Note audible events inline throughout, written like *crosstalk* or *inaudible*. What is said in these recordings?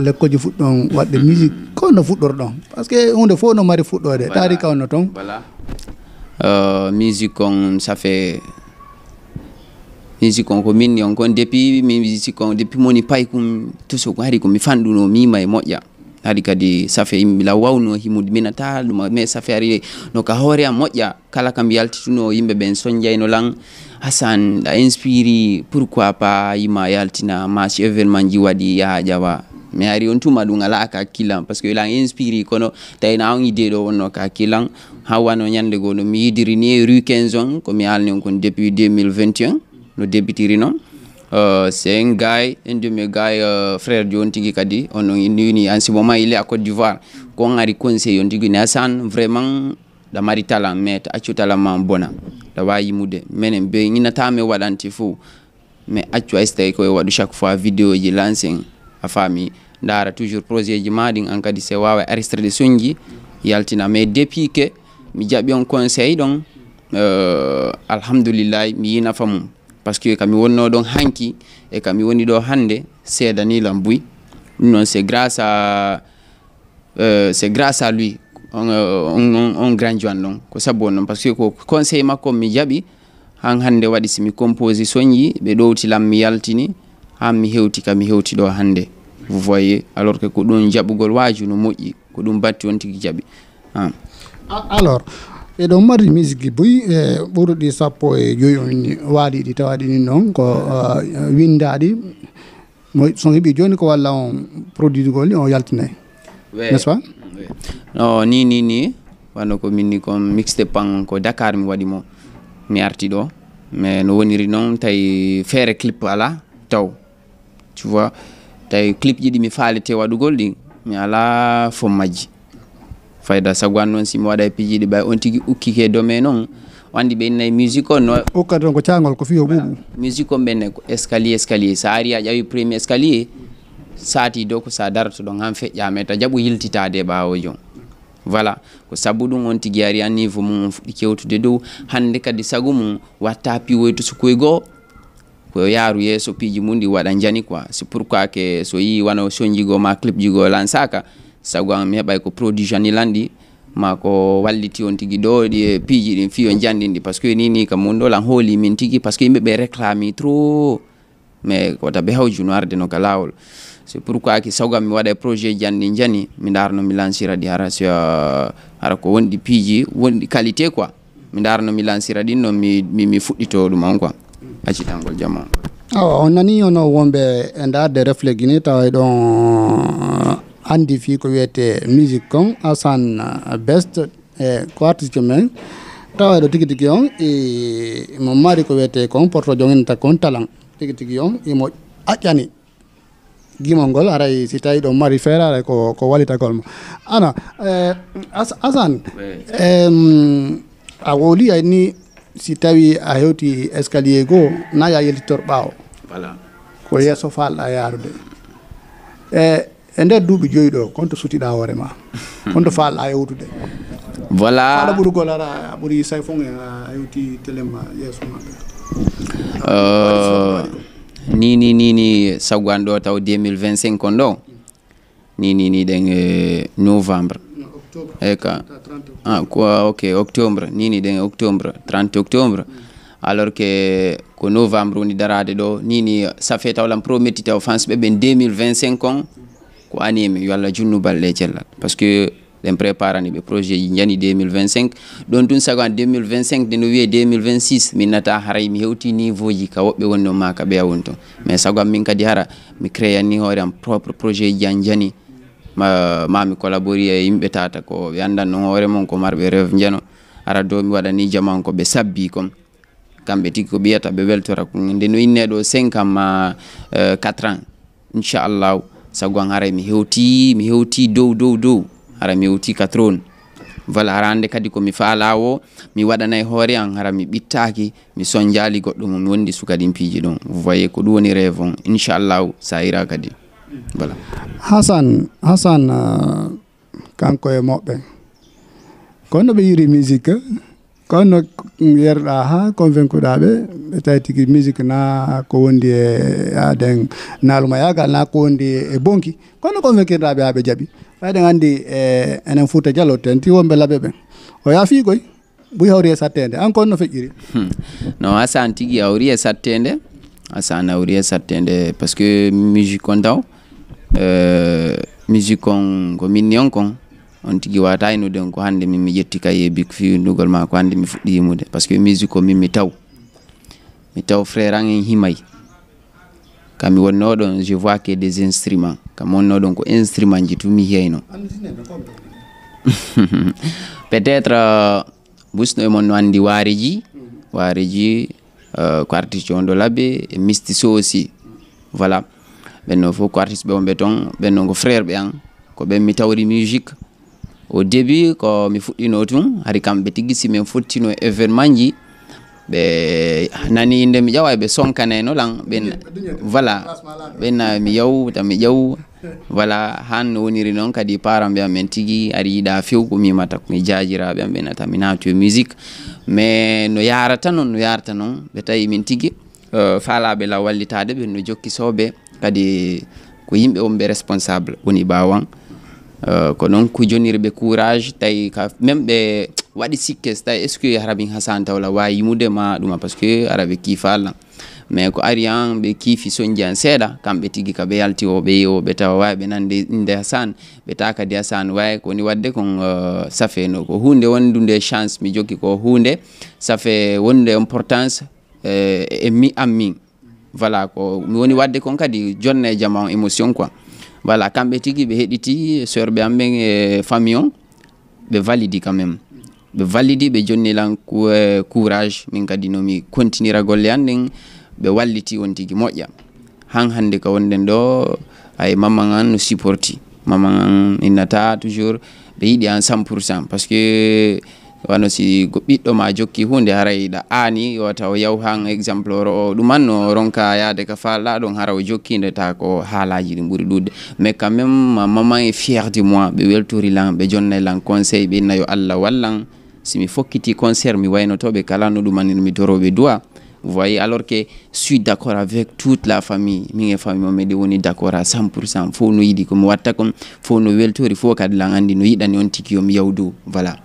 lekkoji fuɗɗon waɗde mm-hmm. musique ko no fuɗɗorɗon par ce que hunde fof no mari fuɗɗode taarika onno toon voilà euh, musique on ça fait musique on ko minni on kon depuis musique on depuis moni pay kum tuso hari ko mi fanɗuno mima e moƴƴa hari kadi safe yimɓe la wawno himude minata ɗuma mais safe ari no ka hoore am moƴƴa kala kam yaltituno yimɓe ɓen soñdiayno lan hasan a inspiri pourquoi pas yima yaltina ma événement ji waɗi yaha ƴawa mais ari on tuma ɗum ala ka kilan par ce que elan inspiri kono tawina na ngi dedo wono ka kilan ha wano nyande go no mi yidiri ni rue 15 on komi haalni kon depuis 2021 no débutiri non euh c'est un gars, un de mes gars, euh, frère John Tigi Kadi, on ni en ce moment, il est à Côte d'Ivoire. ko ngari conseil on dit Nassan, vraiment, da mari talent met ta accu talent bona da wayi mude menen be ngi na tamé wadanti fuu mais accu ay ko e waɗu chaque fois vidéo ji lancing a fami dara toujours projet ji maɗin an kadi se wawa arrestrede soñji yaltina mais depuis que mi jaɓi on conseil ɗon euh, alhamdoulillah mi yinafa mum par ce que kami wonno ɗon hanki e kami woni ɗo hande seedanilam buy ɗum noon c'est grâce à euh, c'est grâce à lui on, euh, on, on, on grand joan ɗon ko sabu on noon par ce que ko conseil makko mi jaɓi han hannde waɗi simi composé soñji ɓe ɗowtilam mi yaltini han mi hewti kami hewti ɗo hannde voyez alors que ko ɗon jaɓugol waaju no moƴƴi ko ɗum batti on tigi jaɓi alors eɗon mari musique boyi e ɓuru ɗi sappo e joyi on waaliɗi tawa ɗinin noon ko windaɗi so heeɓi joni ko walla on produit gol ni on yaltinayi n'est ce pas no ni ni ni wano ko minni kon mixte pan ko dakar mi waɗi mo mi arti ɗo mais no woniri noon tawi feere clip ala taw tu vois tawi clip ji ɗi mi faalete waɗugol ɗi mi alaa fo majji fayda sago an noon simi waɗa e ɗi ɓay on tigi ukkike domaine on wandi ɓe innayi musique o no ukkata toon ko cagol ko fiyo ɓuuɓu musique on ɓenne ko escalier escalier sa ari a ƴawi premier escalier saati dow ko sa darata ɗon han feƴƴama e ta jaɓu yiltitade e ɓawo jon voilà ko sabu ɗum on tigi ari an niveau mum on fuɗɗi kewtude dow hande kadi sago mum watta piwoyto so goho ko yaaru yeso piiji mum waɗa jani quoi c'est pourquoi que so yi wana so soñjigo ma clip jigo lansaka sago mi heɓay ko produit jani landi ma ko walliti on tigi ɗo ɗi eh, piiji ɗin fi on jandinɗi par ce que nini kam mun ɗol hooli min tigi par ce que yimɓeɓe réclami trop mais wata hawju hawjuno arde no ka lawol c'est pourquoi ki sawgam mi waɗa projet jandi jani mi darno mi lansira ɗi hara so hara ko wonɗi piiji wonɗi qualité quoi mi darno mi lansira ɗin noon mi mi fuɗɗito ɗum on quoi accitangol jaam awa on nani ono wonɓe e ndaarde reflet guine tawa ɗon uh, andi fi ko wiyete musique kon asan uh, best e eh, ko artiste men tawa ɗo tigui tigui on e mo mari ko wiyete kon porto jom en kon talan tigui tigui on imo aƴƴani gimol ngol aray si tawi ɗo mari feere aray ko ko walitagol ma ana eh, asan eh, a woli ni si tawi a hewti escalier goo naya yelitor ɓaawo voilà. ko yeeso falɗa yaarude e e nder duuɓi joyi ɗo konto sutiɗa hoore ma *laughs* konto falɗa yewtude voilà haala ɓurugol ara a ɓuri say fon a hewti telema yeeso maɓɓe uh, ni ni ni ni sagwan ɗo taw 2025 kon ɗo ni ni ni ɗen euh, novembre eka ah, kwa ah, ok octobre nini den octobre 30 octobre mm. alors que ko novembre woni darade ɗo nini safe tawlan prometi taw fansɓe ɓen 2025 on ko mm. animi yo allah junnu balɗe cellal par ce que ɗen préparani ɓe projet ji jani 2025 ɗon tun sago an 2025 de no 2026 min nata haray mi hewti niveau ji ka woɓɓe wonno ma ka ɓeya won ton mais sago an min kadi hara mi créanni hoore am propre projet ji an jani ma, mami collabori e yimɓe tata ko ɓe andanno hoore mon ko marɓe rew jeno ara do mi waɗani jamankoɓe sabbi kom kamɓe tigi ko ɓiyata ɓe weltora nde no inneɗo 5 am ma 4 euh, ans inchallahu sago an haray mi hewti mi hewti dow dow dow hara mi hewti katrone voilà ara ande kadi komi falawo mi e hoore an hara mi ɓittaki mi soñjali goɗɗo mum mi wondi sukadimpiiji piiji vous voyez ko ɗum woni rêve on inchallahu sa ira kadi voilà hasan hasan uh, kanko e moɓɓe kono ɓe yiri musique kono yerɗa ha convaincu ɓe ɓe tawi tigui musique na ko wondi e aden naaluma yagal na ko wondi e bonki kono convaincuirɗaɓe ha ɓe jaaɓi eɗen andi e enen fouta ten ti wonɓe laaɓe ɓen o yaafi koy ɓuy hawri e sattede an kon no feƴƴiri hmm. non asan tigi hawri e sattede asan hawri e sattede par ce que musique kon daw Eh, musique on ko minni on kon on tigi wata inude ko hannde min mi ƴetti kaye bi fiwndugol ma ko hannde mi fuɗɗi yimude par ce que musique o min mi taw mi taw frère an en himay kam mi wonno ɗon je vois que des instruments kam wonno ɗon ko instrument ji tumi hiyayno *laughs* peut être euh, busno e mon no anndi wariji wariji ko euh, artiste on ɗo labbe e mistiso aussi voilà ɓenno fof ko artiste ɓe wonɓe toon ɓenno ko frère ɓe an ko ɓen mi tawri musique au début ko mi fuɗɗino tun hari kamɓe tigui simin fottino événement ji ɓe nani inde mi ƴawa e ɓe sonkaneno lan ɓen voilà ɓenna mi yaw tan mi ƴaw voilà han no woniri noon kadi param ɓe amen tigui aɗa yiiɗa few ko mimata komi jajiraɓe am ɓenata mi naati e musique mais no yarata noon no yarata noon ɓe tawi min tigui uh, faalaɓe law wallitade ɓen no jokki soɓe kadi ko yimɓe wonɓe responsable woni bawan uh, ko noon kujonirɓe courage tawi ka même ɓe waɗi sikke so tawi est ce que arabi hasan tawla wawi yimude ma ɗuma par ce que arabe kifalla mais ko ari han ɓe kiifi soñdi han seeɗa kamɓe tigui ka ɓe yalti o ɓe yeyo ɓe tawa wawi ɓe nande inde hasane ɓe ta kadi hasane wawi kowoni wadde kon euh, safe no ko hunde wondude chance mi jokki ko hunde safe wondude importance euh, e mi ammin voilà ko mi woni wadde kon kadi jonne jama on émotion quoi voilà kamɓe tigi be hediti sœur be amɓen e famille on ɓe validi quand même be validi ɓe jonnilan courage min kadi nomi continira golle an ɗen be walliti on tigi moƴƴa han hande ka wonɗen ɗo ay maman an no supporti maman an innata toujours be yiɗi an 100 parce que wano si go ɓiɗɗo ma jokki hunde haray ani aani wata o yaw han exemple o ɗuman no ronka yaade ka falɗa ɗon hara o jokkinde ta ko haalaji ɗi ɓuuri ɗuɗde mais quand même maman e fier du moi ɓe lan ɓe lan conseil ɓe nayo allah wallan simi fokkiti concert mi waynotoɓe kala no ɗumanino mi doroɓe duwa vous voyez alors que suis d'accord avec toute la famille min e famille mo meɗe woni d'accord à 100 cent fof no yiɗi komi watta kon fof no weltori fo kadi lan andi no yiɗani on tigi yomi yawdu voilà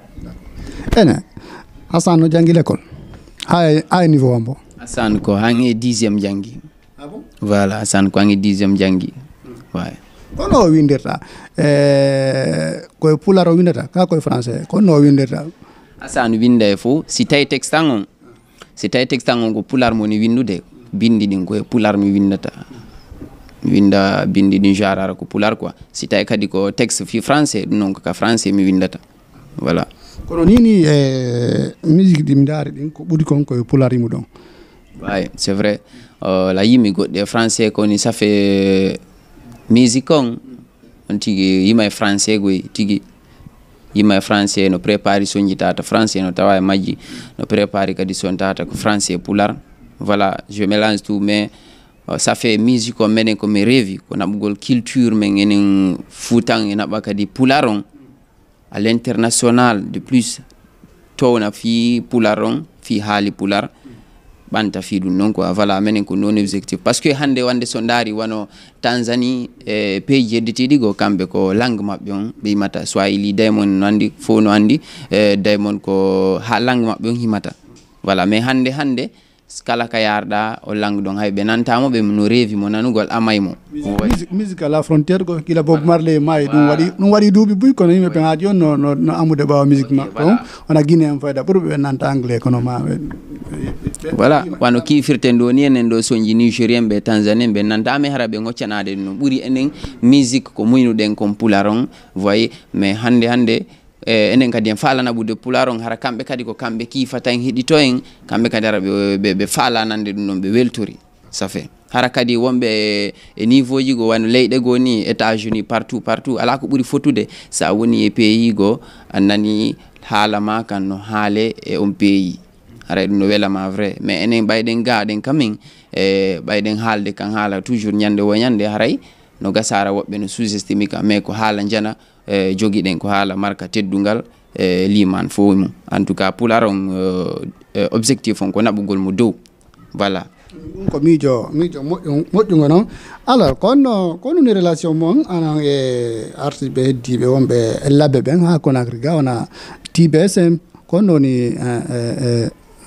ene hasan no jangile l'école hay hay niveau ambo hasan ko hangi 10e jangi ah bon voilà hasan ko hangi 10e jangi way ko no windirta e koye pular o windata ka koye français ko no windirta hasan winde fo si tawi texte on si tawi texte on ko pular moni windude bindi ɗin koye pular mi windata winda bindi ɗin jarara ko pular quoi si tawi kadi ko texte fi français ɗum ko ka français mi windata voilà kono nini e eh, musique ɗi daari ɗin ko ɓuri kon koye pulari ɗon way c'est vrai euh, la yimi goɗɗi e français koni safe eh, musique on on tigi yima e français goy tigi yima e français no prépari soñji tata français no tawa e majji no prépari kadi son tata ko français pular voilà je mélange tout mais euh, ça fait musique o menen komi reewi ko naɓugol culture men enen fuutan e naɓa kadi pular on à l'international de plus towna fi pular on fi haali pular ɓanta fi ɗum noon quoi voilà minen ko non objectif par ce que hande wande so daari wano tanzanie e eh, peeji hedditiɗi go kamɓe ko langue maɓɓe on ɓe yimata swahili daymon no anndi fo no andi e eh, daymon ko ha langue maɓɓe on himata voilà mais hannde hannde skala ka yarɗa o langɗon hay ɓe nantamo be no revi mo nanugol amay mo musique la frontière ko gila bob marley may maayi wadi waɗi ɗum waɗi duuɓi buy kono yimɓe ɓe haaji on no no amude ɓawa musique ma on wona guiné en fayda ɓuuri be nanta anglais kono ma voilà wano kifirten ɗo ni enen ɗo soñji nigérien ɓe tanzanien ɓe nanta me ɓe goccanade no ɓuuri enen musique ko muynuɗen kon kom pularon voyi mais hande hande E, enen kadi en faalana ɓude pular on hara kamɓe kadi ko kamɓe kiifata en heɗito en kamɓe kadi hara ɓe faalanande ɗum ɗon ɓe weltori sa fait hara kadi wonɓe e, e niveau ji go wano leyɗe goo ni étage ni partout partout ala ko ɓuri fotude sa woni e pays go a nani haalama kan no haale e on pays aray e ɗum no welama vrai mais enen ɓayɗen gaaɗen kamin e ɓayɗen haalde kan haala toujours ñande wo ñande haray no gasara woɓɓe no sous estimi kan mais ko haala jana e eh, jogiɗen ko haala marka teddungal e eh, liman fo mum en tout cas pular on eh, objectif on ko naɓugol mo dow voilà ɗum ko miijo miijo moƴƴugo noon alors konno ko noni relation mon anan e artiɓe heddiɓe wonɓe labbe ɓen ha conacry ga wona tbs en konnoni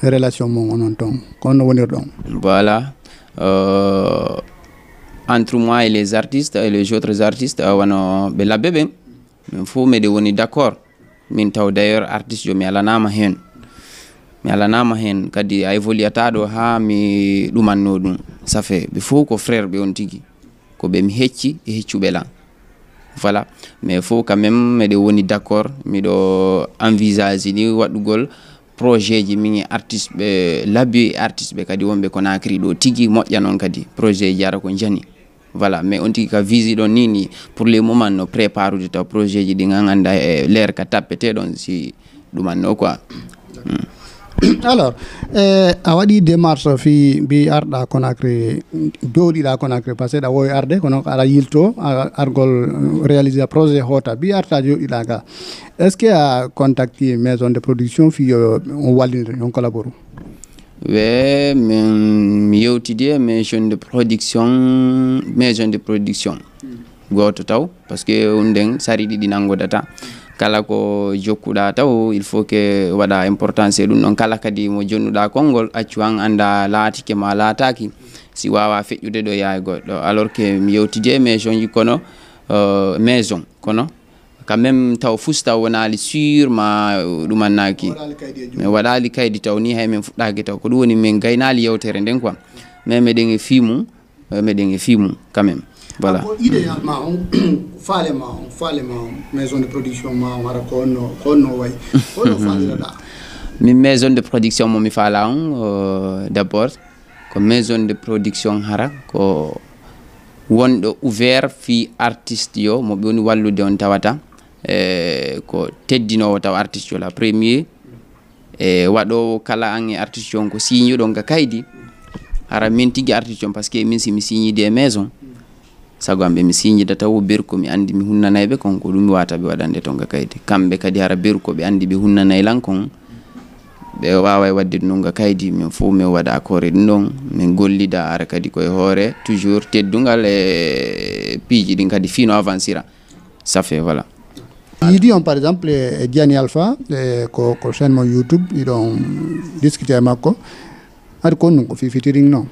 relation mon onon toon konno wonirɗon voilà euh, entre moi et les artistes et les autres artistes wono ɓe labbe ɓen min fo miɗe woni d' accord min taw d' artiste jo mi alanama hen mi alanama hen kadi a évoluyata ha mi ɗumanno ɗum safe ɓe fo ko frère ɓe on tigui ko ɓe mi hecci e heccuɓe lan voilà mais fo quand même miɗe woni d' accord miɗo envisage ni waɗugol projet ji min artiste ɓe labbi artiste ɓe kadi wonɓe konakri ɗo tigui moƴƴa noon kadi projet ji ara ko jani voilà mais on tigi ka visiɗon nini pour le moment no préparude taw projet ji ɗi gaganda e l'air ka tappeteɗon si ɗumanno quoi alors e euh, a waɗi démarche fi mbi arɗa conacry jooɗiɗa conacry par ce que ɗa wowi arde kono aɗa yilto argol réalisé projet hota mbi arta jooɗiɗa ga est ce que a contacti maison de production fi yo on euh, wallidire on collabore Oui, min mi yewtidee maison de production maison de production hmm. goto taw par ce que nden sari ɗiɗi data. kala ko jokkuɗa taw il faut que waɗa importance dun ɗum kala kadi mo jonnuɗa konngol accu han lati laatike ma laataki si wawa feƴƴude ɗo yaay goɗɗo alors que mi yewtidi e euh, maison kono maison kono quand même taw fustaw wonali sûr ma uh, ɗumannaki mais waɗali kaydi taw ni hay min fuɗɗaki taw ko ɗum woni min gaynali yewtere nden quoi mais meɗen e fimum e meɗen e fimum quand même voilà idéalma on *coughs* falema on falema on maison de production ma on ara kono konno way *laughs* konno falirata min maison de production momi faala on uh, d' abord ko maison de production hara ko wonɗo ouvert fi artiste yo mo ɓe woni wallude on tawata e ko teddinowo taw artiste la premier e waɗowo kala an e artiste on ko signuɗon ga kaydi hara min tigui artiste on par ce que min simi signide e maison saago amɓe mi signida tawo beru ko mi andi mi hunnanayɓe kon ko ɗum mi wataɓe waɗande ton ga kaydi kamɓe kadi hara beru ko ɓe andi ɓe hunnanay lan kon ɓe wawa wadde ɗum ga kaydi min fo min waɗa accore ɗum ɗon min gollida ara kadi koye hoore toujours teddugal e piiji ɗin kadi fino avancira ça fait voilà yiidi um, on par exemple e eh, Diani eh, Alpha e ko ko chaîne mo youtube iɗon um, discuté e makko hade kon ɗum ko fifitirin non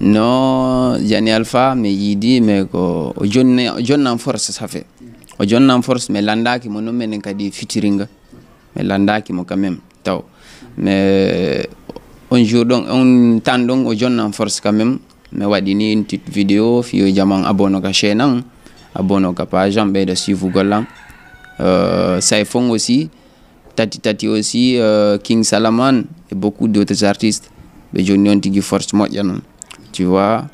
no Diani Alpha mi yiidi mais ko o o jonnan force safe o jonnan force mais landaki mo noon minen kadi fitiringa mais landaki mo quand même taw mais on jour ɗon on tan o jonnan force quand même mi waɗini une petite vidéo fiyo jaman abonoka chaine an abonoka page an ɓeyda suivugol an euh, Saifong aussi, Tati Tati aussi, euh, King Salaman et eh, beaucoup d'autres artistes. Mais je n'ai pas force moi, ya, tu vois.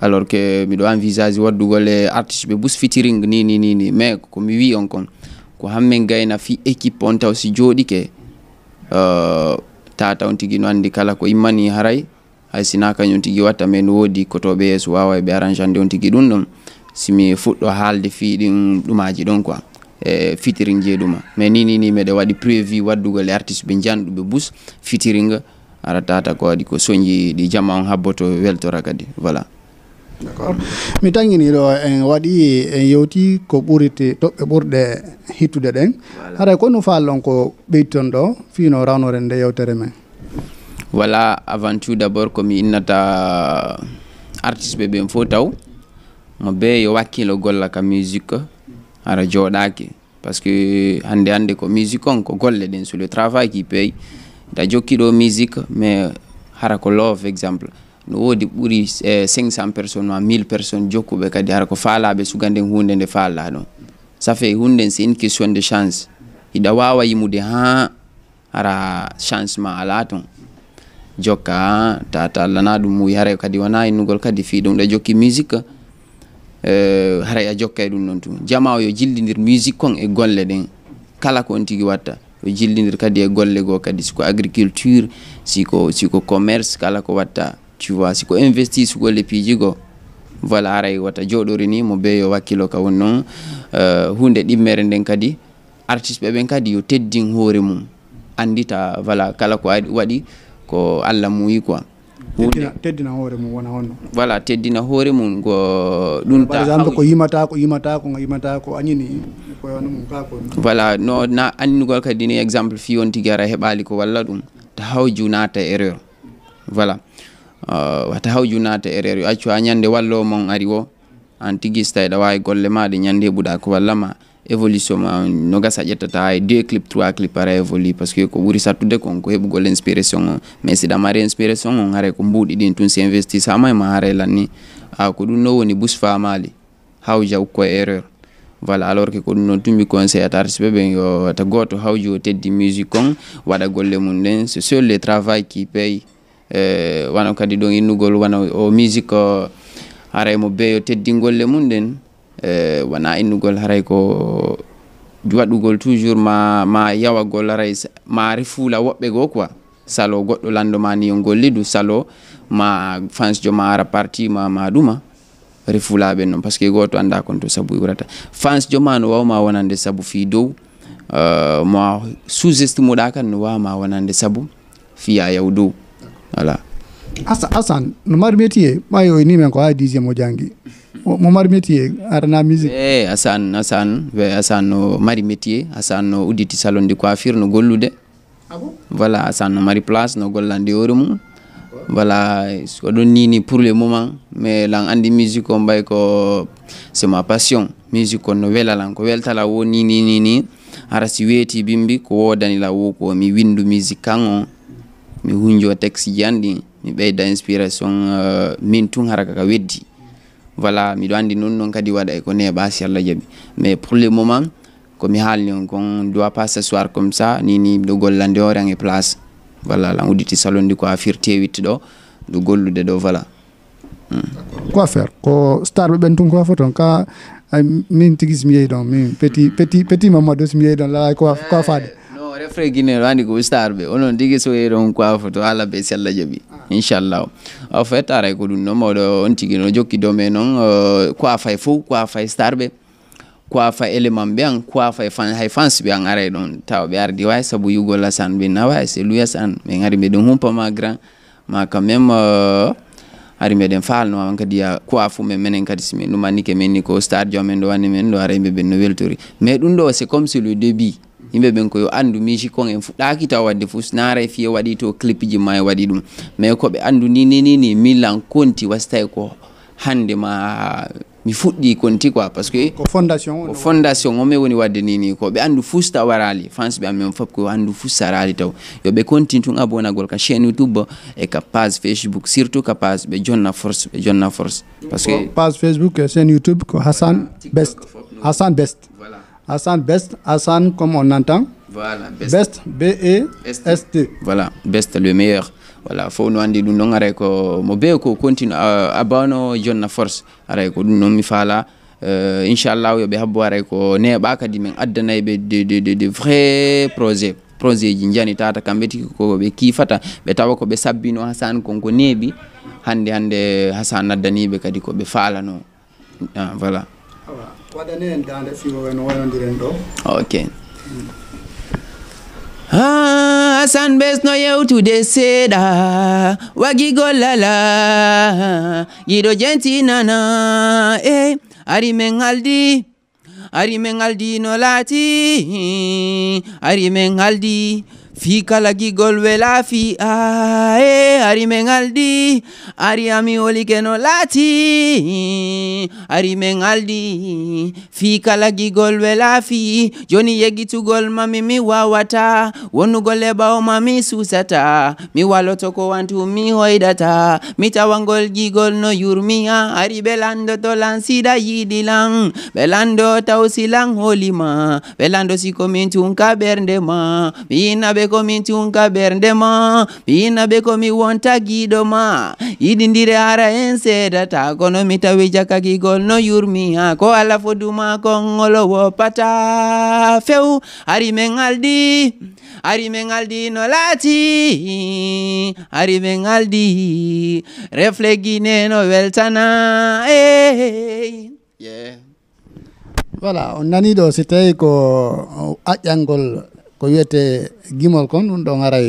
Alors que je dois envisager les artistes, mais bus featuring, ni ni ni ni. Mais comme oui, on compte. Ko hammen gayna fi équipe on taw si jooɗi ke uh, eh, tata on tigi no andi kala ko imani harai ai sinaka kañum tigi watta men woodi kotoɓe yeeso wawa ɓe arrangande on tigi ɗum ɗum simi fuɗɗo haalde fi ɗin dumaji ɗon quoi e eh, fitiring jeeɗuma mais ni ni ni meɗe waɗi prévi waɗdugal e artiste ɓe janɗuɓe bus fitiring ara tata ko waɗi ko sonji ɗi jama on habboto weltora kadi voilà d' accord mi do en waɗi en yewti ko be toɓɓe hitude hittude ɗen ko no fallon ko ɓeyditon ɗo fino rawnore rende yewtere men voilà avant tout d' abord komi innata artiste ɓe ɓen fof taw mo be yo wakkilo golla ka musique ara joɗaki par que hande hande ko musique on ko golle ɗen sur le travail qui paye da jokkiɗo musique mais hara ko love exemple no woodi ɓuuri eh, 500 personnes ma 1000 personnes jokkuɓe kadi hara ko faalaɓe suga nden hunde nde faalla ɗon ça fait hunde c'est une question de chance hiɗa wawa yimude ha ara chance ma ala ton jokka tata ah, ta allana ɗum muyi hara kadi wona innugol kadi fi ɗum ɗa jokki musique Eh, haraya jokkay ɗum noon tun jama o yo jillidir musique kon e golle ɗen kala ko on tigui watta yo jillidir kadi e golle go kadi siko agriculture siko siko commerce kala ko watta tu vois siko investi sugo le piijigo voilà aray watta joɗori ni mo ɓeyo wakkilo ka woni noon eh, hunde ɗimmere nden kadi artiste ɓe ɓen kadi yo teddin hoore mum andita voilà kala ko waɗi ko allah muyi quoi teddina hoore mum wona honno voilà teddina hoore mum go ɗum par exemple ko yimata ko yimata ko yimata ko añini koyono mum ka ko voilà no na anndinugol kadi ni exemple fi won tigara heɓali ko walla ɗum ta haw ju naata erreur voilà uh, wata haw ju naata erreur yo accu a ñande walloo mon ari o an tigista eɗa wawi golle maɗe ñande heɓuɗa ko walla ma voilà. uh, évolution ma sa a ƴettata ay deux clips trois clips ara évolue par ce que ko ɓuri sattude kon ko hebugo inspiration on mais si ɗamari inspiration on haara ko mbuuɗi din tun si investissama ma haara lanni a ko ɗum no woni bus famali ja ko erreur voilà alors que ko ɗum non tumi conseil at artiste ɓe yo ta goto hawji o teddi musique on waɗa golle mum ɗen ce seul le travail qui paye wona kadi ɗon innugol wona o musique o ara mo beeyo golle mum den E, wona innugol haray ko waɗugol toujours ma ma yawagol haray maari fuula woɓɓe goo quoi salo goɗɗo lanndo ma ni yo gollidu salo ma fans jo ma ara parti ma ma ɗuma refulaɓe noon par ce que gooto annda kon to sabu e wurata fans joma no wawma wonande sabu fi dow e, mo sous estimeɗa kan no wawma wonande sabu fiya yaw dow voilà asan no mari métier ɓayo ni men ko ha dixiéme o jangi mo mari métier arana musique eh, e hasane hasane hasane no mari métier hasane no udditi salon de coiffure no gollude ah voilà hasane no mari place no gollande hoore mum voilà oɗon nini pour le moment mais lan andi musique ko mbay ko c'est ma passion musique ko no welalan ko weltala wo ni ni ni ni hara si weeti bimbi ko la wo ko mi windu musique kan on mi hunjo texte ji mi ɓeyda inspiration uh, min tun haraka ka weddi voilà miɗo anndi noon noon kadi waɗa e ko ne si allah jaɓi mais pour le moment komi haalni on kon doit pas sassoir comme ça nini miɗo gollande o an e place voilà lan udditi salon ndi ko e tewitte ɗo ɗo gollude ɗo voilà hmm. quoi faire ko star ɓe ɓen tun ko fo ton ka min tigui simi yey ɗon min petit petit petit mamadou simi yehi ɗon lala ko ko eh, faade non refre guinéro andi ko star ɓe onon tigi so yehi ɗon ko foto to si allah jaaɓi inchallah o fait aray ko ɗum noon oɗo on tigi no jokkido me noon uh, ko a fay fof ko a fay ko a fay élément ɓe an ko a fay fan hay fans ɓe an aray ɗon taw ɓe ardi wawi saabu yugol asan ɓe nawa c'est luyas an ɓe gari mbiɗen humpama grand ma quand même uh, ari meɗen an kadi ya quoi fu men menen kadi simin ɗumanni ke men ni ko star jo amen ɗo wanni men ɗo ara yimɓeɓen no weltori mais ɗum ɗo c'est comme si le début yimɓe ɓen koyo andu musique en fuɗɗaki taw wadde fusnare fiya waɗi to clip ji ma e waɗi ɗum mais koɓe andu ni ni ni ni millan konti wastay ko hande ma mi fuɗɗi konti quoi par ce que ko fondation ko fondation homme woni wadde nini ko ɓe andu fus taw warali france ɓe amen fof ko andu fus sarali taw yoɓe continue tun abonagol ka chaine youtube e ka page facebook surtout ka page ɓe jonna force ɓe jonna force par que page facebook e chaine youtube ko hassan best hassan best voilà Hassan Best, Asan comme on entend. Voilà, Best. E B-E-S-T. Voilà, Best le meilleur. voilà faut nous anndi ɗum noon ko mo be ko continue euh, abano jonna force aray ko ɗum noon mi faala euh, inchallahu yoɓe habbo aray ko neeɓa kadi min addanayi ɓe de de vrai projet projet ji jani tata kamɓe tigi koɓe ko be tawa no sabbino hasane konko Hande hande hannde hasane addaniɓe kadi be faalano ah, voilà waɗane en dande siwo en wonodiren ɗo ok ah, Hassan best no yewtude seeɗa wagigollala yiɗo jentinana e eh, ari men haldi ari men haldi no lati ari men haldi Fika la gigol we fi ae ah, eh, Ari mengaldi Ari ami oli keno lati Ari mengaldi Fika la gigol we fi Joni yegi tu gol mami mi wawata Wonu gole bao mami susata Mi walotoko wantu mi hoidata mi tawangol gigol no yurmia Ari belando to lansida yidilang Belando tausilang holima Belando si sikomintunka berndema mi be be ko min cunka beko mi wanta ɓe komi wonta giɗoma yiɗidire hara en seedata kono mi tawi jakakigol no yurmi ha ko ala foduma kongolo woppata few hari men aldi ari men no lati hari men aldi refle guine no weltana hey. yeah. voilà on nani ɗo c'était ko euh, aƴƴalngol ko wiyete gimol kon ɗum ɗon aray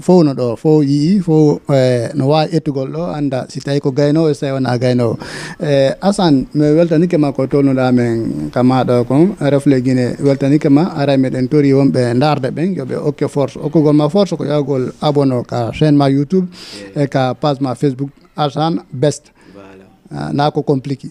fowno ɗo e, fof yii fof e, no wawi ettugol ɗo anda si tawi ko gaynowo so tawi wona gaynowo e asane mi weltanike ma ko tolnuɗa men kamaɗo kon refle guine weltanike ma ara meɗen tori wonɓe darde ɓen yooɓe hokke force hokkugol ma force ko yawgol abonno ka chaine ma youtube e ka page ma facebook asane best ah, na ko compliqué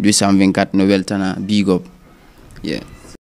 204 nouvel tana bigop.